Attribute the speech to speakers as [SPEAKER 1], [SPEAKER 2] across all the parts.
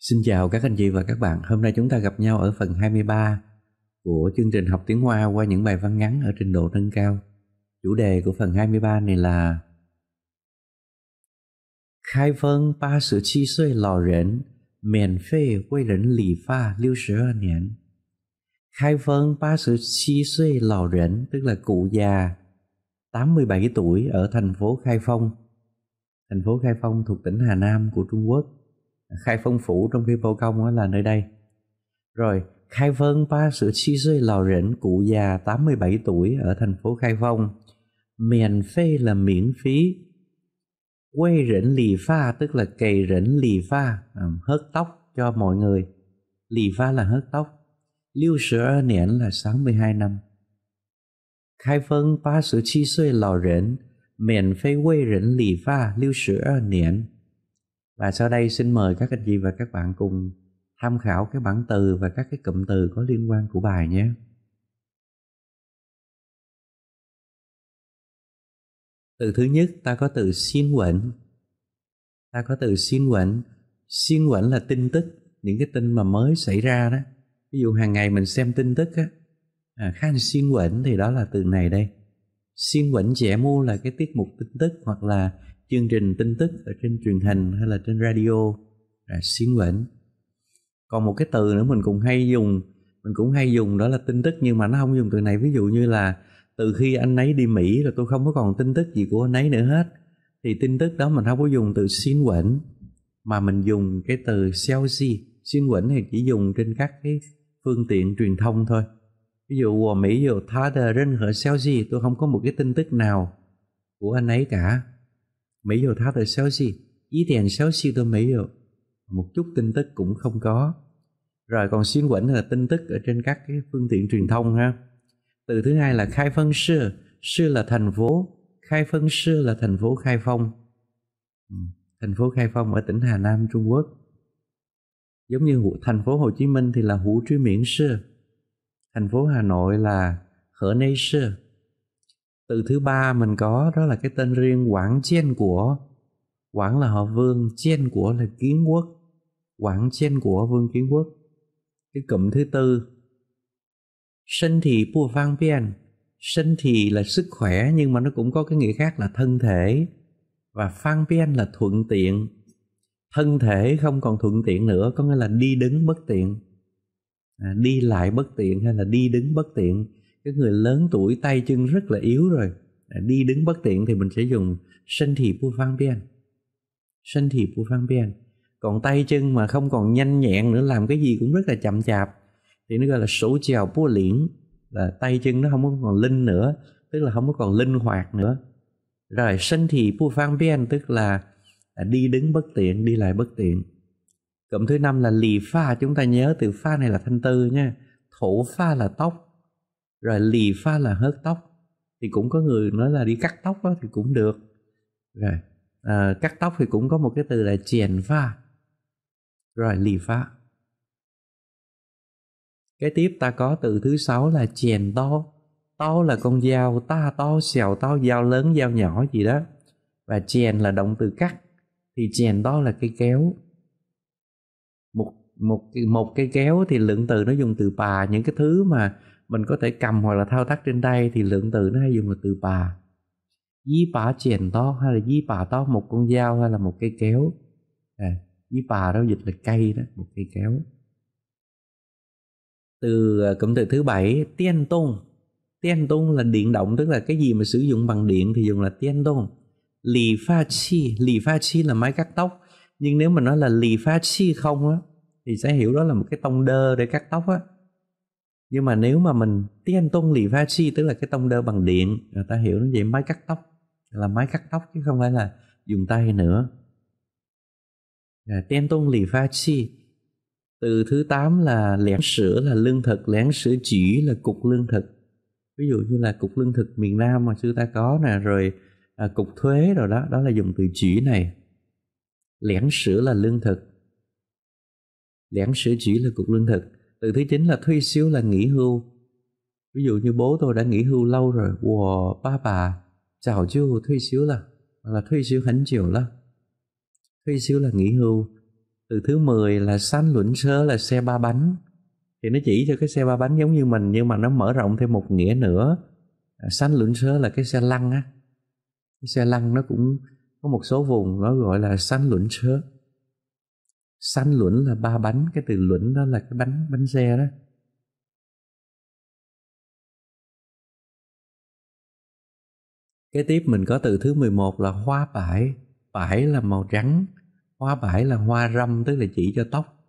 [SPEAKER 1] Xin chào các anh chị và các bạn. Hôm nay chúng ta gặp nhau ở phần 23 của chương trình học tiếng Hoa qua những bài văn ngắn ở trình độ nâng cao. Chủ đề của phần 23 này là Khai vân 87 tuổi lão nhân miễn phí vì nhân lý pha 62 niên. Khai vân 87 tuổi lão nhân tức là cụ già 87 tuổi ở thành phố Khai Phong. Thành phố Khai Phong thuộc tỉnh Hà Nam của Trung Quốc khai phong phủ trong khi vô công là nơi đây rồi khai vân ba sự chi rơi lò rỉnh cụ già 87 tuổi ở thành phố khai phong miền phê là miễn phí quê rỉnh lì pha tức là cày rỉnh lì pha à, hớt tóc cho mọi người lì pha là hớt tóc lưu sữa niễn là 62 năm khai vân ba sự chi rơi lò rỉnh miền phê quê rỉnh lì pha lưu sữa niễn và sau đây xin mời các anh chị và các bạn cùng tham khảo cái bản từ và các cái cụm từ có liên quan của bài nhé. Từ thứ nhất ta có từ xin quẩn. Ta có từ xin quẩn. Xin quẩn là tin tức, những cái tin mà mới xảy ra đó. Ví dụ hàng ngày mình xem tin tức á, à, khá là xin quẩn thì đó là từ này đây. Xin quẩn trẻ mua là cái tiết mục tin tức hoặc là chương trình tin tức ở trên truyền hình hay là trên radio là xiên vĩnh còn một cái từ nữa mình cũng hay dùng mình cũng hay dùng đó là tin tức nhưng mà nó không dùng từ này ví dụ như là từ khi anh ấy đi Mỹ là tôi không có còn tin tức gì của anh ấy nữa hết thì tin tức đó mình không có dùng từ xin quẩn mà mình dùng cái từ Chelsea xin quẩn thì chỉ dùng trên các cái phương tiện truyền thông thôi ví dụ ở Mỹ dù Thaddeus ở Chelsea tôi không có một cái tin tức nào của anh ấy cả 没有他的消息，一点消息都没有，một chút tin tức cũng không có. Rồi còn xuyên quẩn là tin tức ở trên các cái phương tiện truyền thông ha. Từ thứ hai là khai phân sư, sư là thành phố, khai phân sư là thành phố Khai Phong. Ừ, thành phố Khai Phong ở tỉnh Hà Nam, Trung Quốc. Giống như thành phố Hồ Chí Minh thì là Hủ Truy Miễn sư. Thành phố Hà Nội là Khở Nây sư từ thứ ba mình có đó là cái tên riêng quảng chiên của quảng là họ vương chiên của là kiến quốc quảng chiên của vương kiến quốc cái cụm thứ tư sinh thì pu vang biên sinh thì là sức khỏe nhưng mà nó cũng có cái nghĩa khác là thân thể và phang biên là thuận tiện thân thể không còn thuận tiện nữa có nghĩa là đi đứng bất tiện à, đi lại bất tiện hay là đi đứng bất tiện cái người lớn tuổi tay chân rất là yếu rồi à, đi đứng bất tiện thì mình sẽ dùng sân thị của phang biên sân thị của phang biên còn tay chân mà không còn nhanh nhẹn nữa làm cái gì cũng rất là chậm chạp thì nó gọi là sổ chèo búa liễn là tay chân nó không có còn linh nữa tức là không có còn linh hoạt nữa rồi sân thị búa phang biên tức là à, đi đứng bất tiện đi lại bất tiện cụm thứ năm là lì pha chúng ta nhớ từ pha này là thanh tư nha thổ pha là tóc rồi lì pha là hớt tóc thì cũng có người nói là đi cắt tóc đó, thì cũng được rồi à, cắt tóc thì cũng có một cái từ là chèn pha rồi lì pha cái tiếp ta có từ thứ sáu là chèn to to là con dao ta to xèo to dao lớn dao nhỏ gì đó và chèn là động từ cắt thì chèn to là cây kéo một một một cây kéo thì lượng từ nó dùng từ bà những cái thứ mà mình có thể cầm hoặc là thao tác trên tay thì lượng từ nó hay dùng là từ bà dí bà chèn to hay là dí bà to một con dao hay là một cây kéo à, dí bà đó dịch là cây đó một cây kéo từ à, cụm từ thứ bảy tiên tung tiên tung là điện động tức là cái gì mà sử dụng bằng điện thì dùng là tiên tung lì pha chi lì pha chi là máy cắt tóc nhưng nếu mà nói là lì pha chi không á thì sẽ hiểu đó là một cái tông đơ để cắt tóc á nhưng mà nếu mà mình tiếng tông lì va chi tức là cái tông đơ bằng điện người ta hiểu nó vậy máy cắt tóc là máy cắt tóc chứ không phải là dùng tay nữa tiếng tông lì va chi từ thứ 8 là lẻn sữa là lương thực lẻn sữa chỉ là cục lương thực ví dụ như là cục lương thực miền nam mà xưa ta có nè rồi à, cục thuế rồi đó đó là dùng từ chỉ này lẻn sữa là lương thực lẻn sữa chỉ là cục lương thực từ thứ chín là thuy xíu là nghỉ hưu ví dụ như bố tôi đã nghỉ hưu lâu rồi của ba bà chào chú thuy xíu là là thuy xíu hẳn chiều là thuy xíu là nghỉ hưu từ thứ 10 là sán luẩn sớ là xe ba bánh thì nó chỉ cho cái xe ba bánh giống như mình nhưng mà nó mở rộng thêm một nghĩa nữa à, sán luẩn sớ là cái xe lăn á cái xe lăn nó cũng có một số vùng nó gọi là sán luẩn sớ sanh luẩn là ba bánh cái từ luẩn đó là cái bánh bánh xe đó
[SPEAKER 2] Kế tiếp mình có
[SPEAKER 1] từ thứ 11 là hoa bãi. Bãi là màu trắng. Hoa bãi là hoa râm, tức là chỉ cho tóc.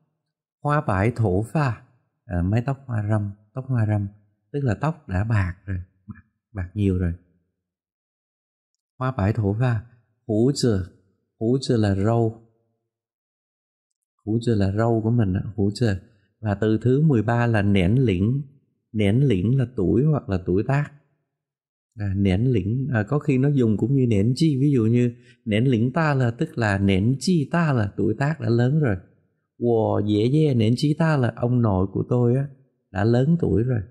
[SPEAKER 1] Hoa bãi thổ pha, à, mái tóc hoa râm, tóc hoa râm, tức là tóc đã bạc rồi, bạc, bạc nhiều rồi. Hoa bãi thổ pha, hủ trừ, hủ trừ là râu, hủ dừa là râu của mình hủ dừa và từ thứ 13 là nén lĩnh nén lĩnh là tuổi hoặc là tuổi tác à, nén lĩnh à, có khi nó dùng cũng như nén chi ví dụ như nén lĩnh ta là tức là nén chi ta là tuổi tác đã lớn rồi wow dễ dễ nén chi ta là ông nội của tôi á đã lớn tuổi rồi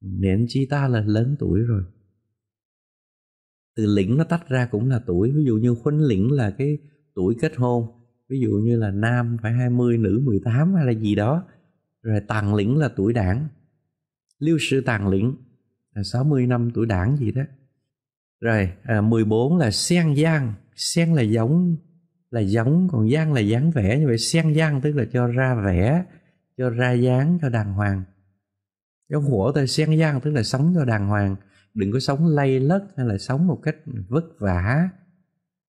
[SPEAKER 1] nén chi ta là lớn tuổi rồi từ lĩnh nó tách ra cũng là tuổi ví dụ như khuynh lĩnh là cái tuổi kết hôn ví dụ như là nam phải 20 nữ 18 hay là gì đó rồi tàng lĩnh là tuổi đảng lưu sư tàng lĩnh là 60 năm tuổi đảng gì đó rồi à, 14 là sen giang sen là giống là giống còn giang là dáng vẽ như vậy sen giang tức là cho ra vẽ cho ra dáng cho đàng hoàng cái hổ tôi sen giang tức là sống cho đàng hoàng đừng có sống lay lất hay là sống một cách vất vả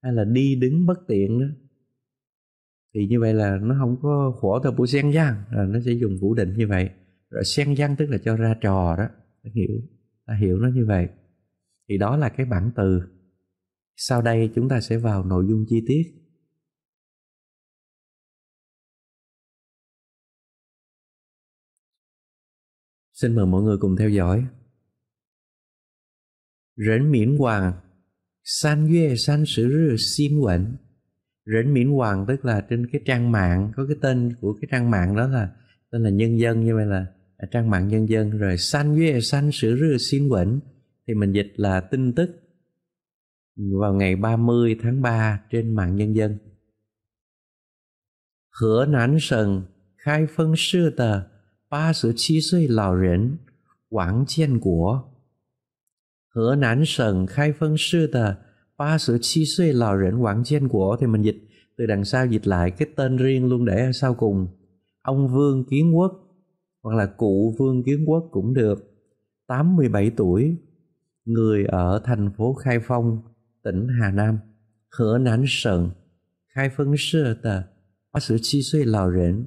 [SPEAKER 1] hay là đi đứng bất tiện nữa thì như vậy là nó không có khổ theo bù sen giang là nó sẽ dùng vũ định như vậy rồi sen giang tức là cho ra trò đó ta hiểu ta hiểu nó như vậy thì đó là cái bản từ sau đây chúng ta sẽ vào nội dung chi tiết xin mời mọi người cùng theo dõi Rỉnh miễn hoàng san yue san sử xin quẩn rỉnh miễn hoàng tức là trên cái trang mạng có cái tên của cái trang mạng đó là tên là nhân dân như vậy là à, trang mạng nhân dân rồi san với san sử rư xin quẩn thì mình dịch là tin tức vào ngày 30 tháng 3 trên mạng nhân dân. Hứa nán sần khai phân sư tờ ba sự chi suy lào rỉnh quảng chiên của. Hứa nán sần khai phân sư tờ 37 tuổi lão của thì mình dịch từ đằng sau dịch lại cái tên riêng luôn để sau cùng ông Vương Kiến Quốc hoặc là cụ Vương Kiến Quốc cũng được 87 tuổi người ở thành phố Khai Phong tỉnh Hà Nam Hở Nán Sần Khai Phân Sơ Tờ 87 tuổi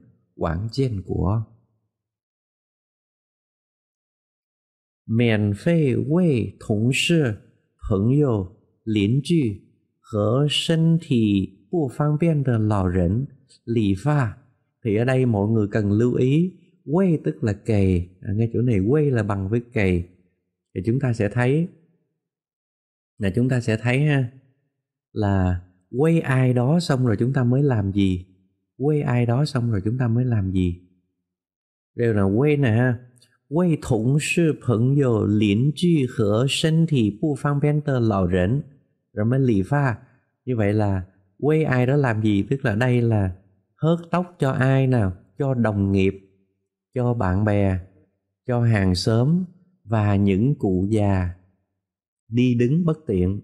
[SPEAKER 1] 邻居和身体不方便的老人理发 thì ở đây mọi người cần lưu ý quay tức là cày à, ngay chỗ này quay là bằng với cày thì chúng ta sẽ thấy là chúng ta sẽ thấy ha là quay ai đó xong rồi chúng ta mới làm gì quay ai đó xong rồi chúng ta mới làm gì đều là quay nè ha 为同是朋友、邻居和身体不方便的老人 rồi mới lì pha như vậy là quấy ai đó làm gì tức là đây là hớt tóc cho ai nào cho đồng nghiệp cho bạn bè cho hàng xóm và những cụ già đi đứng bất tiện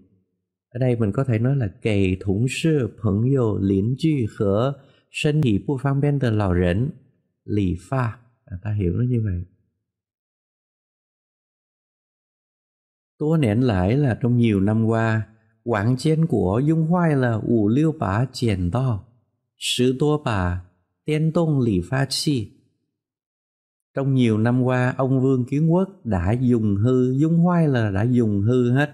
[SPEAKER 1] ở đây mình có thể nói là kề thủng sư phẫn dô liễn chi khở sinh thị bu phang bên tờ lào rỉnh lì pha à, ta hiểu nó như vậy Tôi nén lại là trong nhiều năm qua 网间国用坏了五六把剪刀，十多把电动 lý phát chi. Trong nhiều năm qua, ông Vương Kiến Quốc đã dùng hư, dùng hoài là đã dùng hư hết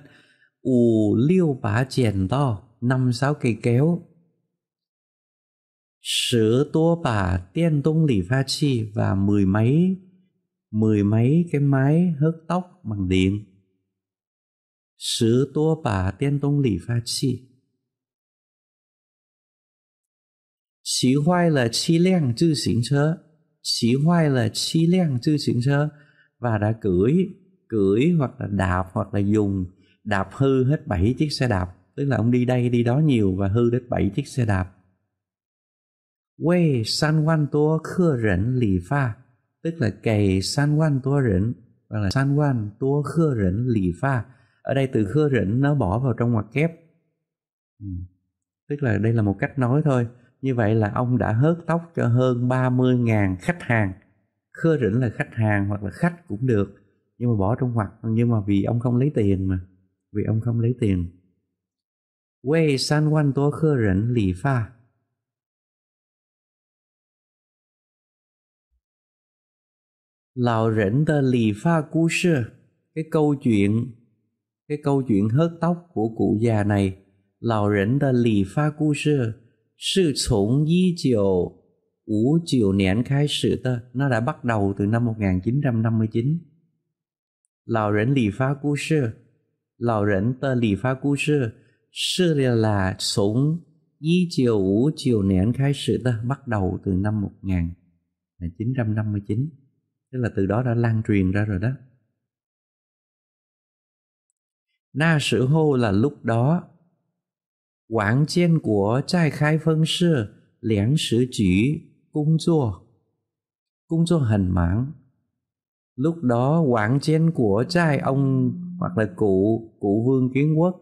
[SPEAKER 1] ù liêu bả chèn to, năm sáu cây kéo. Sửa tua bả tiên tung lý pha chi và mười mấy, mười mấy cái máy hớt tóc bằng điện. 十多把电
[SPEAKER 2] 动理发器，骑坏
[SPEAKER 1] 了七辆自行车，骑坏了七辆自行车 và đã cưỡi, cưỡi hoặc là đạp hoặc là dùng đạp hư hết bảy chiếc xe đạp, tức là ông đi đây đi đó nhiều và hư đến bảy chiếc xe đạp. Quê san quan tua khưa rỉnh lì pha, tức là kề san quan tua rỉnh, hoặc là san quan tua khưa rỉnh lì pha, ở đây từ khưa rỉnh nó bỏ vào trong ngoặc kép ừ. tức là đây là một cách nói thôi như vậy là ông đã hớt tóc cho hơn 30.000 khách hàng khưa rỉnh là khách hàng hoặc là khách cũng được nhưng mà bỏ trong ngoặc nhưng mà vì ông không lấy tiền mà vì ông không lấy tiền quê san quan tố khơ rỉnh lì pha
[SPEAKER 2] lão rỉnh tơ lì
[SPEAKER 1] pha cú sư cái câu chuyện cái câu chuyện hớt tóc của cụ già này, lão 人的理发故事是从一九五九年开始的，nó đã bắt đầu từ năm 1959. Lão rỉnh lý phá cú sư, lão rỉnh tờ lý phá cú sư, sư là sống 1959年 khai sự ta bắt đầu từ năm 1959. Tức là từ đó đã lan truyền ra rồi đó. Na sử hô là lúc đó. Quảng chiên của trai khai phân sư, liáng sử chỉ, cung chùa. Cung chùa hần máng. Lúc đó quảng chiên của trai ông hoặc là cụ, cụ vương kiến quốc.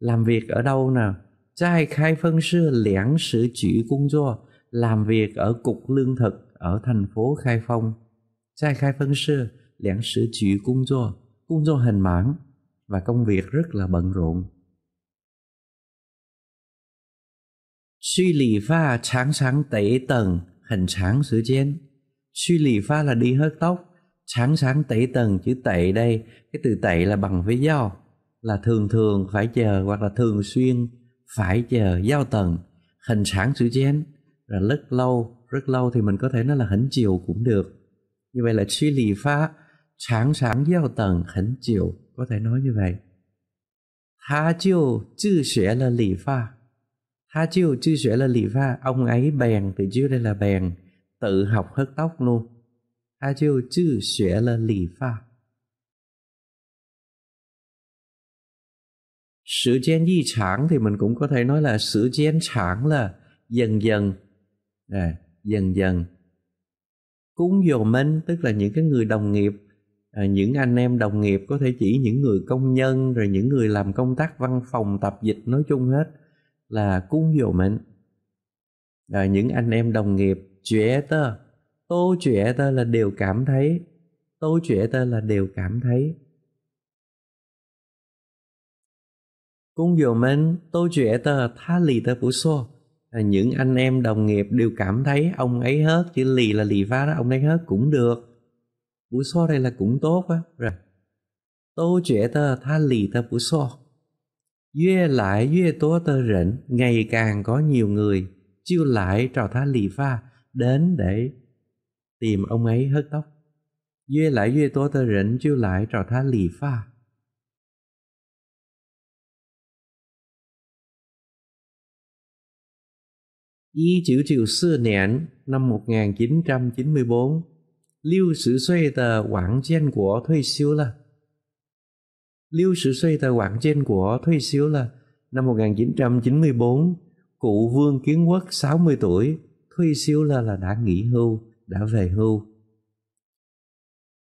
[SPEAKER 1] Làm việc ở đâu nè, Trai khai phân sư liáng sử chỉ cung chùa làm việc ở cục lương thực ở thành phố Khai Phong. Trai khai phân sư liáng sử chỉ cung chùa, cung chùa hình mãng và công việc rất là bận rộn. Suy lý pha sáng sáng tế tầng hình sáng sứ chén. Suy lý pha là đi hớt tóc, sáng sáng tẩy tầng chữ tẩy đây cái từ tẩy là bằng với giao là thường thường phải chờ hoặc là thường xuyên phải chờ giao tầng hình sáng chữ chén là rất lâu rất lâu thì mình có thể nói là hỉnh chiều cũng được như vậy là suy lì pha sáng sáng giao tầng hỉnh chiều có thể nói như vậy. Tha chiêu chư sẽ là lì pha. Tha chiêu chư sẽ là lì pha. Ông ấy bèn, từ trước đây là bèn, tự học hớt tóc luôn. Tha chiêu chư sẽ
[SPEAKER 2] là lì pha.
[SPEAKER 1] Sự gian di sản thì mình cũng có thể nói là sự gian sản là dần dần. À, dần dần. Cúng dồ minh tức là những cái người đồng nghiệp à, những anh em đồng nghiệp có thể chỉ những người công nhân rồi những người làm công tác văn phòng tập dịch nói chung hết là cung dỗ mệnh à, những anh em đồng nghiệp chuyện tơ tô chuyện tơ là đều cảm thấy tô chuyện tơ là đều cảm thấy cung dỗ mệnh tô chuyện tơ tha lì tơ phủ xô à, những anh em đồng nghiệp đều cảm thấy ông ấy hết chứ lì là lì phá đó ông ấy hết cũng được 不错的了工作吧，都觉得他理得不错。越来越多的人，ngày càng có nhiều người chịu lại trò tha lì pha đến để tìm ông ấy hớt tóc. Duyê lại duyê tố tơ rỉnh chiêu lại trò tha lì pha.
[SPEAKER 2] Y chữ triều
[SPEAKER 1] sư nẻn năm 1994六十岁的王建国退休了。Lưu Sử Xuê thời Quảng Trên của 退休 là năm 1994, cụ Vương Kiến Quốc 60 tuổi, 退休 là là đã nghỉ hưu, đã về hưu.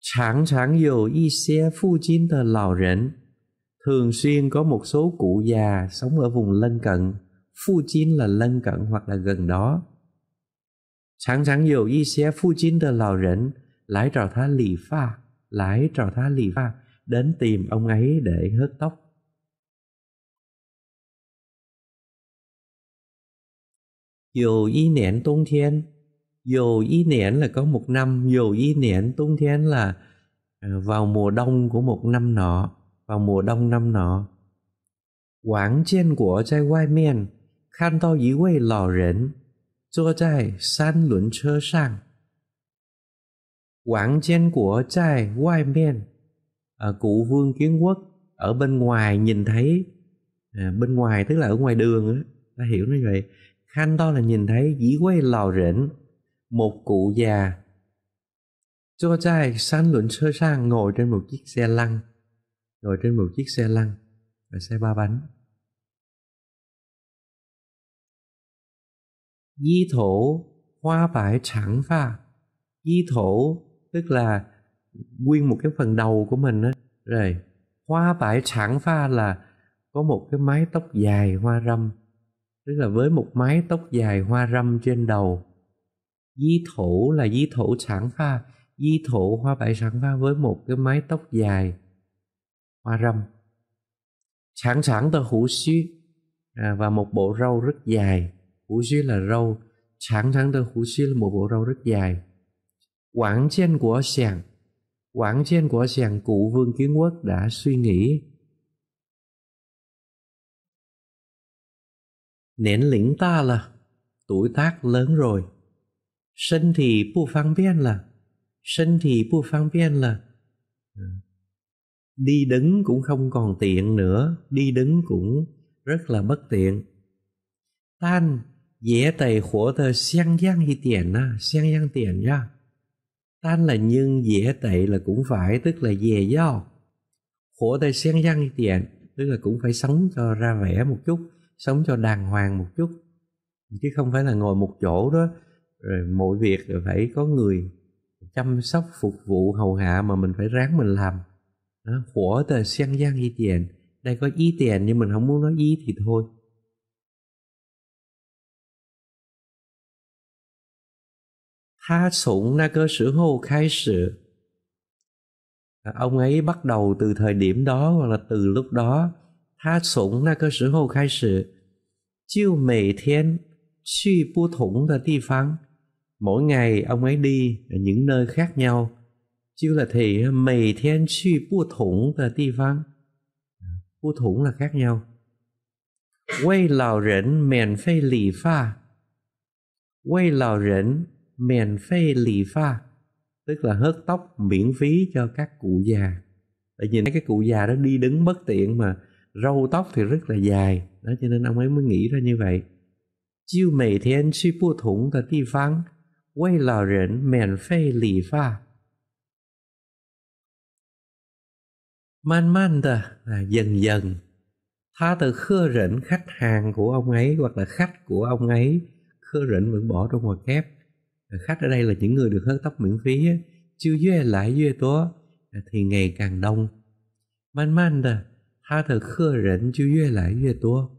[SPEAKER 1] Chẳng chẳng dầu y xe phu chín tờ lào rỉnh, thường xuyên có một số cụ già sống ở vùng lân cận, phu chín là lân cận hoặc là gần đó. Chẳng chẳng dầu y xe phu chín tờ lào rỉnh, lại trò thá lì pha lại trò thá lì pha đến tìm ông ấy để hớt tóc
[SPEAKER 2] Dù y niệm
[SPEAKER 1] tung thiên Dù y niệm là có một năm Dù y niệm tung thiên là ờ, Vào mùa đông của một năm nọ Vào mùa đông năm nọ Quảng trên của trai ngoài miền Khăn to dí quay lò rến Cho trai san luận chơ sang quảng trên của trai ngoài miền à, cụ vương kiến quốc ở bên ngoài nhìn thấy à, bên ngoài tức là ở ngoài đường á ta hiểu nó vậy khanh to là nhìn thấy dĩ quay lò rỉnh một cụ già cho trai sanh luận sơ sang ngồi trên một chiếc xe lăn ngồi trên một chiếc xe lăn và xe ba bánh y thổ hoa bãi chẳng pha y thổ tức là nguyên một cái phần đầu của mình á rồi hoa bãi sản pha là có một cái mái tóc dài hoa râm tức là với một mái tóc dài hoa râm trên đầu di thổ là di thổ sản pha di thổ hoa bãi sản pha với một cái mái tóc dài hoa râm sản sản tờ hủ suy à, và một bộ râu rất dài hủ suy là râu sản sản tờ hủ suy là một bộ râu rất dài Quảng trên của sàng Quảng trên của sàng cụ vương kiến quốc đã suy nghĩ Nến lĩnh ta là Tuổi tác lớn rồi Sinh thì bu phang biên là Sinh thì bu phang biên là Đi đứng cũng không còn tiện nữa Đi đứng cũng rất là bất tiện Tan dễ tầy khổ tờ xiang giang hi tiền à, xiang giang tiền nha là nhân dễ tệ là cũng phải tức là dè do khổ tay xen răng tiền tức là cũng phải sống cho ra vẻ một chút sống cho đàng hoàng một chút chứ không phải là ngồi một chỗ đó rồi mọi việc rồi phải có người chăm sóc phục vụ hầu hạ mà mình phải ráng mình làm khổ tờ xen gian y tiền đây có ý tiền nhưng mình
[SPEAKER 2] không muốn nói ý thì thôi
[SPEAKER 1] 他从那个时候开始 ông ấy bắt đầu từ thời điểm đó hoặc là từ lúc đó Tha sống na cơ sở hậu khai sử chiêu mề thiên suy bu thủng là địa phương mỗi ngày ông ấy đi ở những nơi khác nhau chiêu là thì mề thiên suy bu thủng là địa phương bu thủng là khác nhau quay lão rỉnh miễn phí lý pha quay lão rỉnh phê lì pha tức là hớt tóc miễn phí cho các cụ già tại nhìn thấy cái cụ già đó đi đứng bất tiện mà râu tóc thì rất là dài đó cho nên ông ấy mới nghĩ ra như vậy chiêu mày thiên suy bu thủng tờ ti phán quay lò rỉnh mèn phê lì pha man man tờ là dần dần tha từ khơ rỉnh khách hàng của ông ấy hoặc là khách của ông ấy khơ rỉnh vẫn bỏ trong ngoài kép khách ở đây là những người được hớt tóc miễn phí chiêu duyê lại duyê tố à, thì ngày càng đông man man da ta thực khơ rỉnh chiêu duyê
[SPEAKER 2] lại duyê tố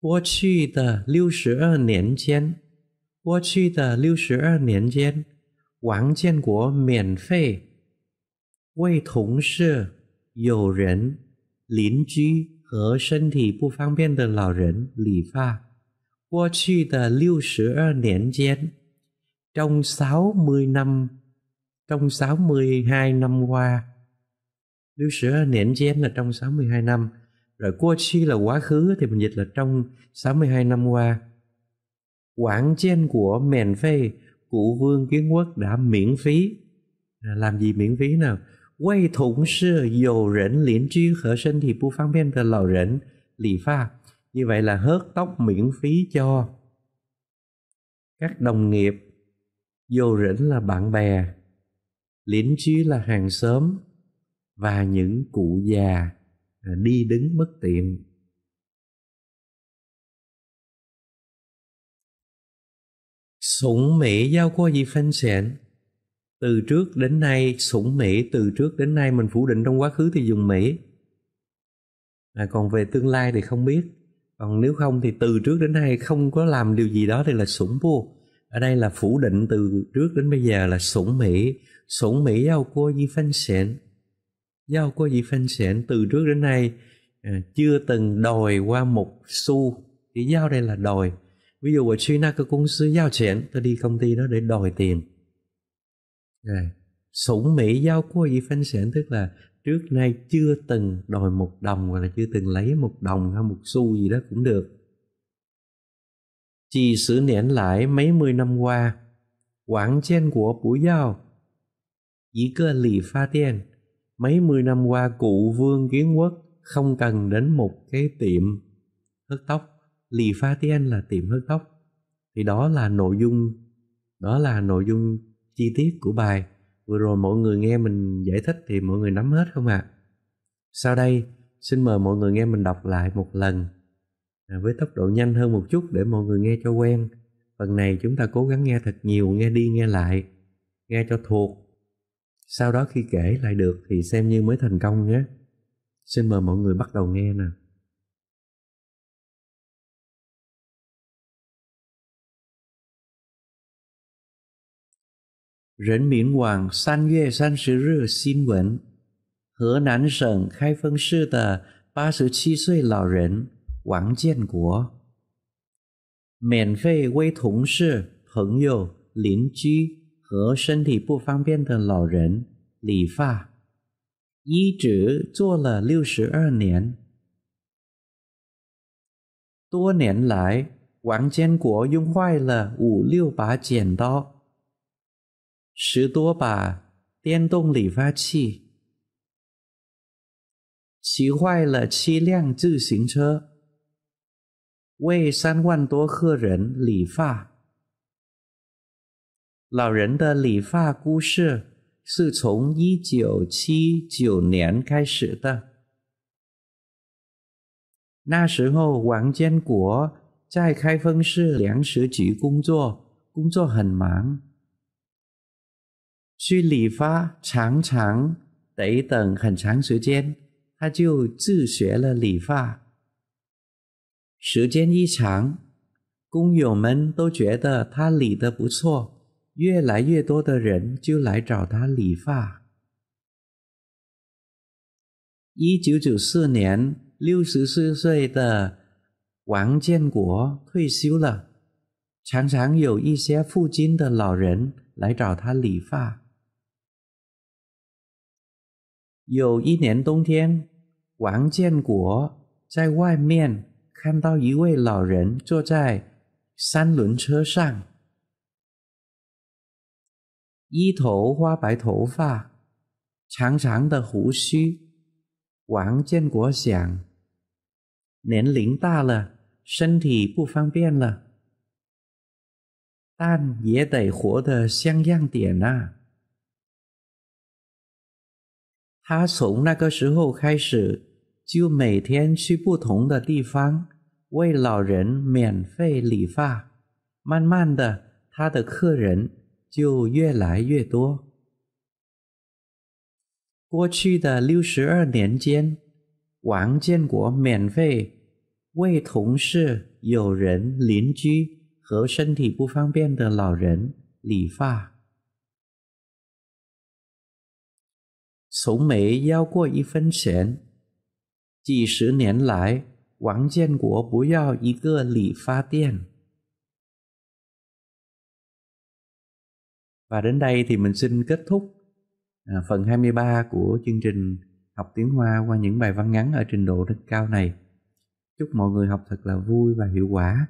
[SPEAKER 1] 过去的六十二年间，过去的六十二年间，王建国免费为同事、友人、邻居和身体不方便的老人理发。过去的六十二年间，trong sáu mươi năm trong sáu mươi hai năm qua lưu sử niệm chén là trong 62 năm rồi qua chi là quá khứ thì mình dịch là trong 62 năm qua quảng trên của mền phê cụ vương kiến quốc đã miễn phí làm gì miễn phí nào 为同事、友人、邻居和身体不方便的老人理发。Như vậy là hớt tóc miễn phí cho các đồng nghiệp, dầu rỉnh là bạn bè, liễn chí là hàng xóm và những cụ già đi đứng bất tiện.
[SPEAKER 2] Sủng mỹ
[SPEAKER 1] giao qua gì phân xẻn từ trước đến nay sủng Mỹ, từ trước đến nay mình phủ định trong quá khứ thì dùng Mỹ. À, còn về tương lai thì không biết. Còn nếu không thì từ trước đến nay không có làm điều gì đó thì là sủng vua. Ở đây là phủ định từ trước đến bây giờ là sủng Mỹ. Sủng Mỹ giao cô di phân xịn. Giao cô di phân xịn từ trước đến nay à, chưa từng đòi qua một xu. Chữ giao đây là đòi. Ví dụ ở China cơ công sư giao chuyện tôi đi công ty đó để đòi tiền à, sủng mỹ giao cua gì phân xỉn tức là trước nay chưa từng đòi một đồng hoặc là chưa từng lấy một đồng hay một xu gì đó cũng được chỉ sử nén lại mấy mươi năm qua quảng trên của bú giao chỉ cơ lì pha tiền mấy mươi năm qua cụ vương kiến quốc không cần đến một cái tiệm hớt tóc lì pha tiên là tiệm hớt tóc thì đó là nội dung đó là nội dung chi tiết của bài vừa rồi mọi người nghe mình giải thích thì mọi người nắm hết không ạ à? sau đây xin mời mọi người nghe mình đọc lại một lần à, với tốc độ nhanh hơn một chút để mọi người nghe cho quen phần này chúng ta cố gắng nghe thật nhiều nghe đi nghe lại nghe cho thuộc sau đó khi kể lại được thì xem như mới thành công nhé xin mời mọi người bắt đầu nghe nè 人民网三月三十日新闻：河南省开封市的八十七岁老人王建国，免费为同事、朋友、邻居和身体不方便的老人理发，一直做了六十二年。多年来，王建国用坏了五六把剪刀。十多把电动理发器，
[SPEAKER 2] 骑坏了七辆自行车，
[SPEAKER 1] 为三万多客人理发。老人的理发故事是从一九七九年开始的。那时候，王建国在开封市粮食局工作，工作很忙。去理发常常得等很长时间，他就自学了理发。时间一长，工友们都觉得他理的不错，越来越多的人就来找他理发。一九九四年，六十四岁的王建国退休了，常常有一些附近的老人来找他理发。有一年冬天，王建国在外面看到一位老人坐在三轮车上，一头花白头发，长长的胡须。王建国想：年龄大了，身体不方便了，但也得活得像样点啊。他从那个时候开始，就每天去不同的地方为老人免费理发。慢慢的，他的客人就越来越多。过去的六十二年间，王建国免费为同事、友人、邻居和身体不方便的老人
[SPEAKER 2] 理发。从没要过一分钱。几十年来，王建国不要一个理发店。
[SPEAKER 1] Và đến đây thì mình xin kết thúc à, phần 23 của chương trình học tiếng Hoa qua những bài văn ngắn ở trình độ rất cao này. Chúc mọi người học thật là vui và hiệu quả.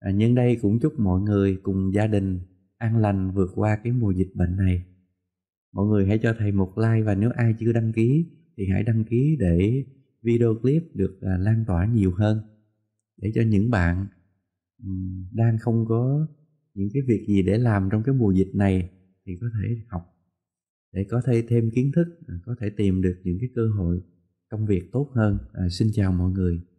[SPEAKER 1] À, nhân đây cũng chúc mọi người cùng gia đình an lành vượt qua cái mùa dịch bệnh này mọi người hãy cho thầy một like và nếu ai chưa đăng ký thì hãy đăng ký để video clip được à, lan tỏa nhiều hơn để cho những bạn um, đang không có những cái việc gì để làm trong cái mùa dịch này thì có thể học để có thể thêm kiến thức à, có thể tìm được những cái cơ hội công việc tốt hơn à, xin chào mọi người